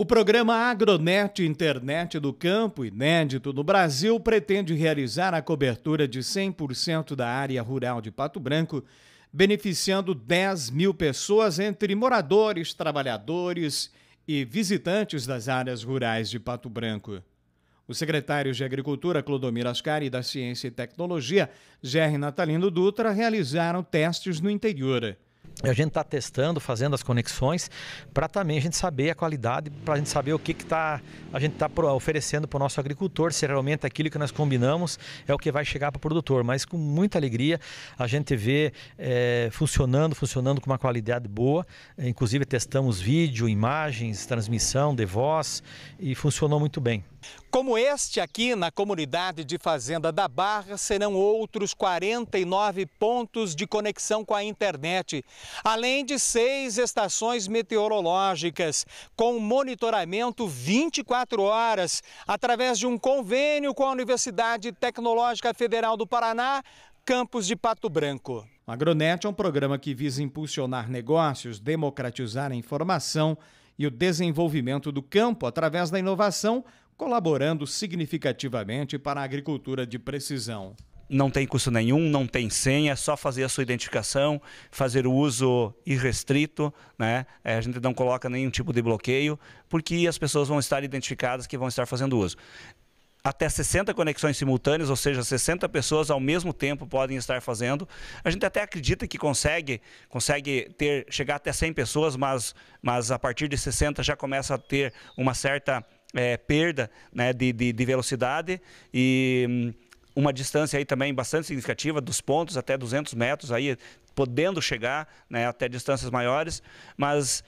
O programa Agronet Internet do Campo, inédito no Brasil, pretende realizar a cobertura de 100% da área rural de Pato Branco, beneficiando 10 mil pessoas entre moradores, trabalhadores e visitantes das áreas rurais de Pato Branco. Os secretários de Agricultura, Clodomir Ascari, e da Ciência e Tecnologia, Gerry Natalino Dutra, realizaram testes no interior a gente está testando, fazendo as conexões, para também a gente saber a qualidade, para a gente saber o que, que tá, a gente está oferecendo para o nosso agricultor, se realmente aquilo que nós combinamos é o que vai chegar para o produtor. Mas com muita alegria a gente vê é, funcionando, funcionando com uma qualidade boa. Inclusive testamos vídeo, imagens, transmissão de voz e funcionou muito bem. Como este aqui na comunidade de Fazenda da Barra, serão outros 49 pontos de conexão com a internet, além de seis estações meteorológicas, com monitoramento 24 horas, através de um convênio com a Universidade Tecnológica Federal do Paraná, campus de Pato Branco. A Agronet é um programa que visa impulsionar negócios, democratizar a informação e o desenvolvimento do campo através da inovação colaborando significativamente para a agricultura de precisão não tem custo nenhum, não tem senha, é só fazer a sua identificação, fazer o uso irrestrito, né? É, a gente não coloca nenhum tipo de bloqueio, porque as pessoas vão estar identificadas que vão estar fazendo uso. Até 60 conexões simultâneas, ou seja, 60 pessoas ao mesmo tempo podem estar fazendo. A gente até acredita que consegue, consegue ter chegar até 100 pessoas, mas, mas a partir de 60 já começa a ter uma certa é, perda né, de, de, de, velocidade e hum, uma distância aí também bastante significativa dos pontos até 200 metros aí podendo chegar né, até distâncias maiores, mas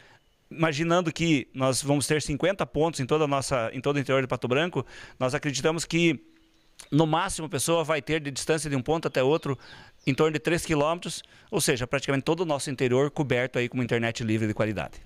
imaginando que nós vamos ter 50 pontos em toda nossa em todo o interior de Pato Branco, nós acreditamos que no máximo a pessoa vai ter de distância de um ponto até outro em torno de 3 quilômetros, ou seja, praticamente todo o nosso interior coberto aí com uma internet livre de qualidade.